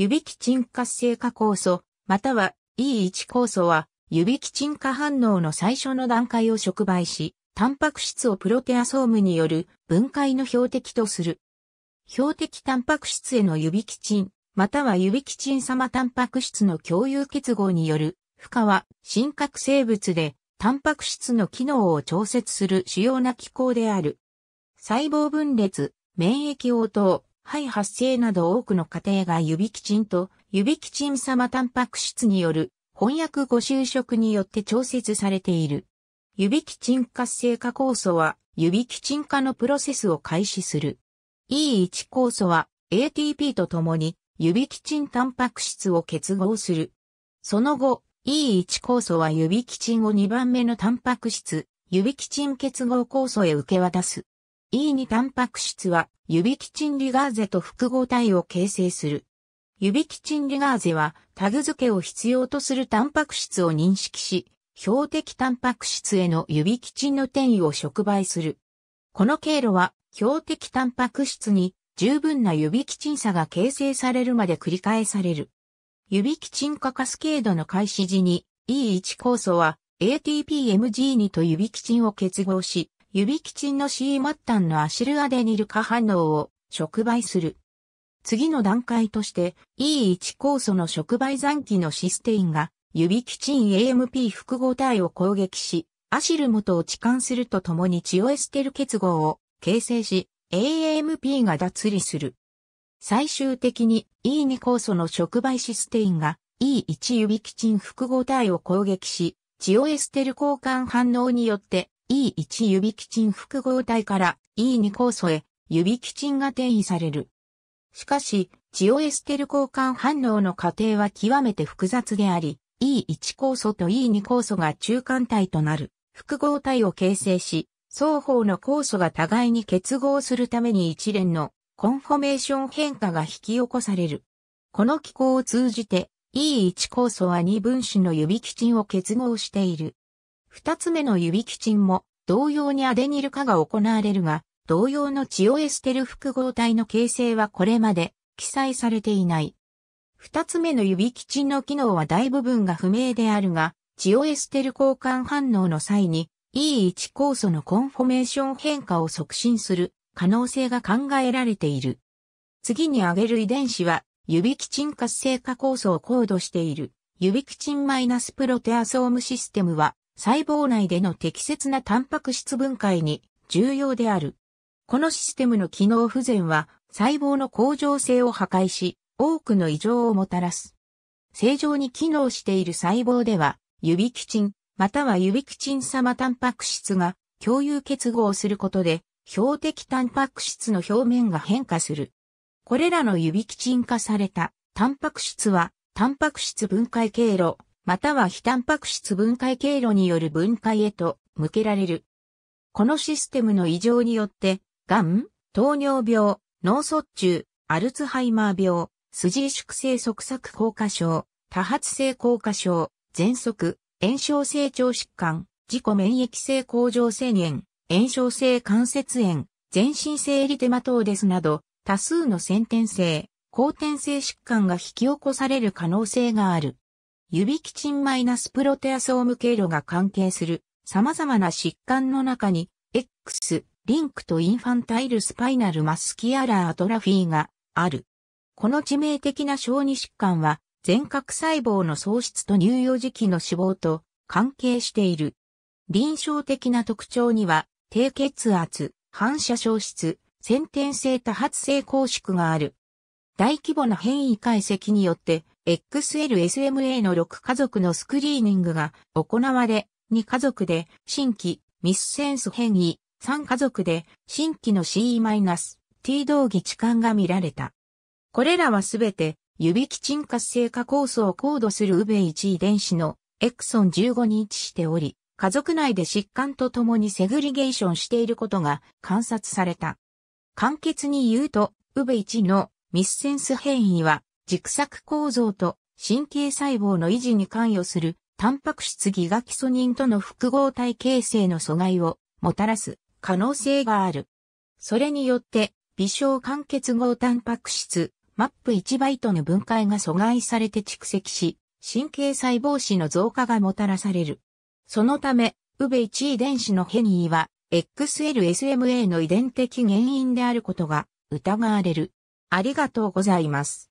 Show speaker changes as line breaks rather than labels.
指基沈活性化酵素、または E1 酵素は、指基沈化反応の最初の段階を触媒し、タンパク質をプロテアソームによる分解の標的とする。標的タンパク質への指基沈、または指基沈様タンパク質の共有結合による負荷は、真核生物で、タンパク質の機能を調節する主要な機構である。細胞分裂、免疫応答、肺発生など多くの家庭が指ビキチンと指ビキチン様タンパク質による翻訳ご就職によって調節されている。指ビキチン活性化酵素は指ビキチン化のプロセスを開始する。E1 酵素は ATP と共に指ビキチンタンパク質を結合する。その後、E1 酵素は指ビキチンを2番目のタンパク質、指ビキチン結合酵素へ受け渡す。E2 タンパク質は、ユビキチンリガーゼと複合体を形成する。ユビキチンリガーゼは、タグ付けを必要とするタンパク質を認識し、標的タンパク質へのユビキチンの転移を触媒する。この経路は、標的タンパク質に十分なユビキチン差が形成されるまで繰り返される。ユビキチン化カスケードの開始時に E1 酵素は ATPMG2 とユビキチンを結合し、指基地の C 末端のアシルアデニル化反応を触媒する。次の段階として E1 酵素の触媒残機のシステインが指基チン AMP 複合体を攻撃し、アシル元を置換するとともにチオエステル結合を形成し、AMP が脱離する。最終的に E2 酵素の触媒システインが E1 指基チン複合体を攻撃し、チオエステル交換反応によって E1 指基鎮複合体から E2 酵素へ指基鎮が転移される。しかし、チオエステル交換反応の過程は極めて複雑であり、E1 酵素と E2 酵素が中間体となる複合体を形成し、双方の酵素が互いに結合するために一連のコンフォメーション変化が引き起こされる。この機構を通じて E1 酵素は2分子の指基鎮を結合している。二つ目の指基鎮も同様にアデニル化が行われるが、同様のチオエステル複合体の形成はこれまで記載されていない。二つ目の指基地の機能は大部分が不明であるが、チオエステル交換反応の際に E1 酵素のコンフォメーション変化を促進する可能性が考えられている。次に挙げる遺伝子は、指基チン活性化酵素を高度している、指基チンマイナスプロテアソームシステムは、細胞内での適切なタンパク質分解に重要である。このシステムの機能不全は細胞の恒常性を破壊し、多くの異常をもたらす。正常に機能している細胞では、指ビキチン、または指ビキチン様タンパク質が共有結合することで、標的タンパク質の表面が変化する。これらの指ビキチン化されたタンパク質は、タンパク質分解経路、または非タンパク質分解経路による分解へと向けられる。このシステムの異常によって、がん、糖尿病、脳卒中、アルツハイマー病、筋萎縮性側索硬化症、多発性硬化症、喘息、炎症性腸疾患、自己免疫性向上腺炎、炎症性関節炎、全身性リテマトーデスなど、多数の先天性、後天性疾患が引き起こされる可能性がある。指ビキチンマイナスプロテアソーム経路が関係する様々な疾患の中に、X、リンクとインファンタイルスパイナルマスキアラーアトラフィーがある。この致命的な小児疾患は、全核細胞の喪失と乳幼児期の死亡と関係している。臨床的な特徴には、低血圧、反射消失、先天性多発性拘縮がある。大規模な変異解析によって XLSMA の6家族のスクリーニングが行われ、2家族で新規ミスセンス変異、3家族で新規の CE-T 同義置換が見られた。これらはすべて指基沈活性化酵素を高度するウベ1遺伝子のエクソン15に位置しており、家族内で疾患とともにセグリゲーションしていることが観察された。簡潔に言うと、ウベ1のミスセンス変異は軸索構造と神経細胞の維持に関与するタンパク質ギガキソニンとの複合体形成の阻害をもたらす可能性がある。それによって、微小間結合タンパク質、マップ1バイトの分解が阻害されて蓄積し、神経細胞子の増加がもたらされる。そのため、ウベ1遺伝子の変異は、XLSMA の遺伝的原因であることが疑われる。ありがとうございます。